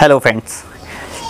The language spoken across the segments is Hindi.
हेलो फ्रेंड्स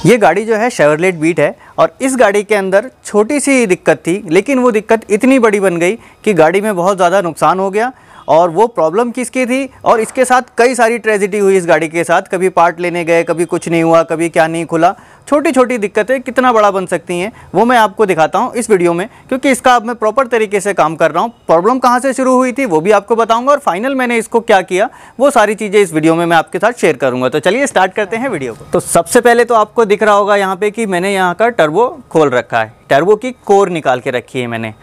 ये गाड़ी जो है शेवरलेट बीट है और इस गाड़ी के अंदर छोटी सी दिक्कत थी लेकिन वो दिक्कत इतनी बड़ी बन गई कि गाड़ी में बहुत ज़्यादा नुकसान हो गया और वो प्रॉब्लम किसकी थी और इसके साथ कई सारी ट्रेजिडी हुई इस गाड़ी के साथ कभी पार्ट लेने गए कभी कुछ नहीं हुआ कभी क्या नहीं खुला छोटी छोटी दिक्कतें कितना बड़ा बन सकती हैं वो मैं आपको दिखाता हूँ इस वीडियो में क्योंकि इसका अब मैं प्रॉपर तरीके से काम कर रहा हूँ प्रॉब्लम कहाँ से शुरू हुई थी वो भी आपको बताऊँगा और फाइनल मैंने इसको क्या किया वो सारी चीज़ें इस वीडियो में मैं आपके साथ शेयर करूँगा तो चलिए स्टार्ट करते हैं वीडियो को तो सबसे पहले तो आपको दिख रहा होगा यहाँ पर कि मैंने यहाँ का टर्बो खोल रखा है टर्बो की कोर निकाल के रखी है मैंने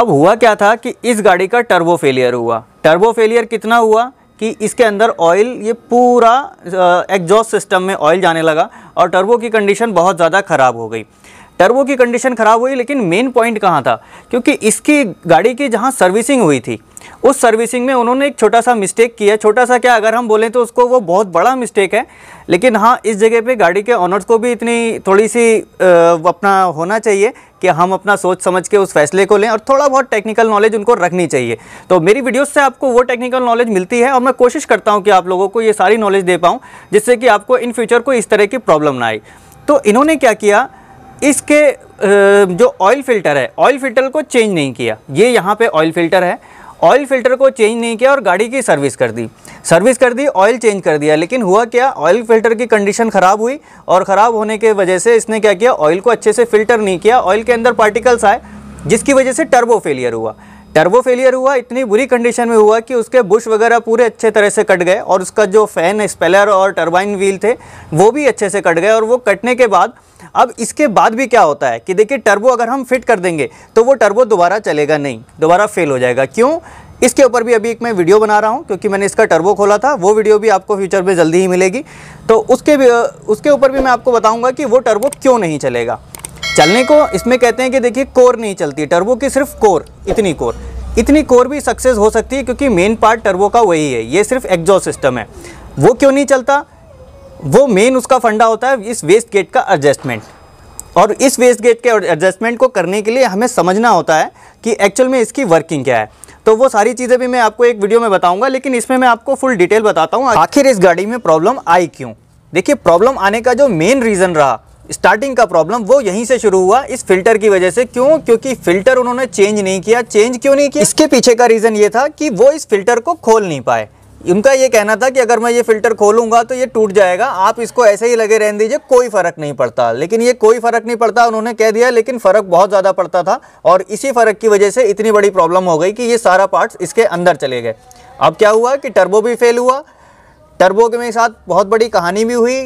अब हुआ क्या था कि इस गाड़ी का टर्बो फेलियर हुआ टर्बो फेलियर कितना हुआ कि इसके अंदर ऑयल ये पूरा एग्जॉस्ट सिस्टम में ऑयल जाने लगा और टर्बो की कंडीशन बहुत ज़्यादा ख़राब हो गई टर्बो की कंडीशन ख़राब हुई लेकिन मेन पॉइंट कहाँ था क्योंकि इसकी गाड़ी की जहाँ सर्विसिंग हुई थी उस सर्विसिंग में उन्होंने एक छोटा सा मिस्टेक किया छोटा सा क्या अगर हम बोलें तो उसको वो बहुत बड़ा मिस्टेक है लेकिन हाँ इस जगह पे गाड़ी के ऑनर्स को भी इतनी थोड़ी सी अपना होना चाहिए कि हम अपना सोच समझ के उस फैसले को लें और थोड़ा बहुत टेक्निकल नॉलेज उनको रखनी चाहिए तो मेरी वीडियोस से आपको वो टेक्निकल नॉलेज मिलती है और मैं कोशिश करता हूँ कि आप लोगों को ये सारी नॉलेज दे पाऊँ जिससे कि आपको इन फ्यूचर कोई इस तरह की प्रॉब्लम ना आई तो इन्होंने क्या किया इसके जो ऑयल फिल्टर है ऑयल फिल्टर को चेंज नहीं किया ये यहाँ पर ऑयल फिल्टर है ऑयल फिल्टर को चेंज नहीं किया और गाड़ी की सर्विस कर दी सर्विस कर दी ऑयल चेंज कर दिया लेकिन हुआ क्या ऑयल फिल्टर की कंडीशन ख़राब हुई और ख़राब होने के वजह से इसने क्या किया ऑयल को अच्छे से फिल्टर नहीं किया ऑयल के अंदर पार्टिकल्स आए जिसकी वजह से टर्बो फेलियर हुआ टर्बो फेलियर हुआ इतनी बुरी कंडीशन में हुआ कि उसके बुश वगैरह पूरे अच्छे तरह से कट गए और उसका जो फैन स्पेलर और टर्बाइन व्हील थे वो भी अच्छे से कट गए और वो कटने के बाद अब इसके बाद भी क्या होता है कि देखिए टर्बो अगर हम फिट कर देंगे तो वो टर्बो दोबारा चलेगा नहीं दोबारा फेल हो जाएगा क्यों इसके ऊपर भी अभी एक मैं वीडियो बना रहा हूँ क्योंकि मैंने इसका टर्बो खोला था वो वीडियो भी आपको फ्यूचर में जल्दी ही मिलेगी तो उसके भी उसके ऊपर भी मैं आपको बताऊँगा कि वो टर्बो क्यों नहीं चलेगा चलने को इसमें कहते हैं कि देखिए कोर नहीं चलती टर्बो की सिर्फ कोर इतनी कोर इतनी कोर भी सक्सेस हो सकती है क्योंकि मेन पार्ट टर्बो का वही है ये सिर्फ एग्जॉस्ट सिस्टम है वो क्यों नहीं चलता वो मेन उसका फंडा होता है इस वेस्ट गेट का एडजस्टमेंट और इस वेस्ट गेट के एडजस्टमेंट को करने के लिए हमें समझना होता है कि एक्चुअल में इसकी वर्किंग क्या है तो वो सारी चीज़ें भी मैं आपको एक वीडियो में बताऊंगा लेकिन इसमें मैं आपको फुल डिटेल बताता हूँ आखिर इस गाड़ी में प्रॉब्लम आई क्यों देखिए प्रॉब्लम आने का जो मेन रीज़न रहा स्टार्टिंग का प्रॉब्लम वो यहीं से शुरू हुआ इस फिल्टर की वजह से क्यों क्योंकि फिल्टर उन्होंने चेंज नहीं किया चेंज क्यों नहीं किया इसके पीछे का रीज़न ये था कि वो इस फिल्टर को खोल नहीं पाए उनका ये कहना था कि अगर मैं ये फ़िल्टर खोलूंगा तो ये टूट जाएगा आप इसको ऐसे ही लगे रहने दीजिए कोई फ़र्क नहीं पड़ता लेकिन ये कोई फ़र्क नहीं पड़ता उन्होंने कह दिया लेकिन फ़र्क बहुत ज़्यादा पड़ता था और इसी फ़र्क की वजह से इतनी बड़ी प्रॉब्लम हो गई कि ये सारा पार्ट्स इसके अंदर चले गए अब क्या हुआ कि टर्बो भी फेल हुआ टर्बो के मेरे साथ बहुत बड़ी कहानी भी हुई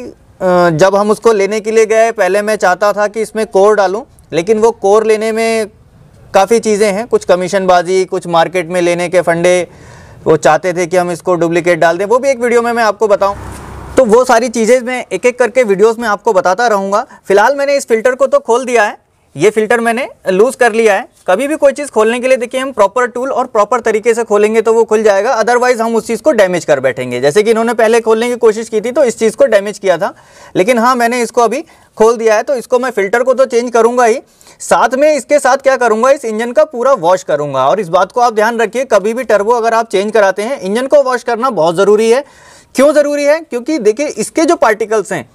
जब हम उसको लेने के लिए गए पहले मैं चाहता था कि इसमें कोर डालूँ लेकिन वो कोर लेने में काफ़ी चीज़ें हैं कुछ कमीशनबाजी कुछ मार्केट में लेने के फंडे वो चाहते थे कि हम इसको डुप्लिकेट डाल दें वो भी एक वीडियो में मैं आपको बताऊं तो वो सारी चीज़ें मैं एक एक करके वीडियोज़ में आपको बताता रहूँगा फिलहाल मैंने इस फिल्टर को तो खोल दिया है ये फिल्टर मैंने लूज़ कर लिया है कभी भी कोई चीज़ खोलने के लिए देखिए हम प्रॉपर टूल और प्रॉपर तरीके से खोलेंगे तो वो खुल जाएगा अदरवाइज हम उस चीज़ को डैमेज कर बैठेंगे जैसे कि इन्होंने पहले खोलने की कोशिश की थी तो इस चीज़ को डैमेज किया था लेकिन हाँ मैंने इसको अभी खोल दिया है तो इसको मैं फिल्टर को तो चेंज करूँगा ही साथ में इसके साथ क्या करूँगा इस इंजन का पूरा वॉश करूंगा और इस बात को आप ध्यान रखिए कभी भी टर्बो अगर आप चेंज कराते हैं इंजन को वॉश करना बहुत ज़रूरी है क्यों ज़रूरी है क्योंकि देखिए इसके जो पार्टिकल्स हैं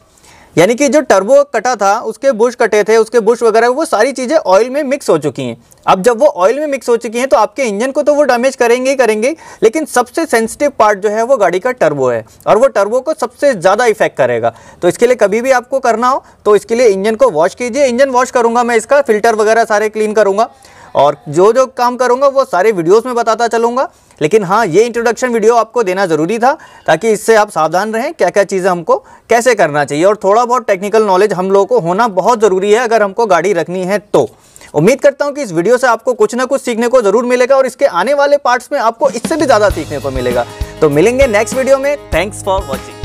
यानी कि जो टर्बो कटा था उसके बुश कटे थे उसके बुश वगैरह वो सारी चीज़ें ऑयल में मिक्स हो चुकी हैं अब जब वो ऑयल में मिक्स हो चुकी हैं तो आपके इंजन को तो वो डैमेज करेंगे ही करेंगे लेकिन सबसे सेंसिटिव पार्ट जो है वो गाड़ी का टर्बो है और वो टर्बो को सबसे ज़्यादा इफेक्ट करेगा तो इसके लिए कभी भी आपको करना हो तो इसके लिए इंजन को वॉश कीजिए इंजन वॉश करूँगा मैं इसका फिल्टर वगैरह सारे क्लीन करूँगा और जो जो काम करूँगा वो सारे वीडियोस में बताता चलूँगा लेकिन हाँ ये इंट्रोडक्शन वीडियो आपको देना ज़रूरी था ताकि इससे आप सावधान रहें क्या क्या चीज़ें हमको कैसे करना चाहिए और थोड़ा बहुत टेक्निकल नॉलेज हम लोगों को होना बहुत ज़रूरी है अगर हमको गाड़ी रखनी है तो उम्मीद करता हूं कि इस वीडियो से आपको कुछ ना कुछ सीखने को ज़रूर मिलेगा और इसके आने वाले पार्ट्स में आपको इससे भी ज़्यादा सीखने को मिलेगा तो मिलेंगे नेक्स्ट वीडियो में थैंक्स फॉर वॉचिंग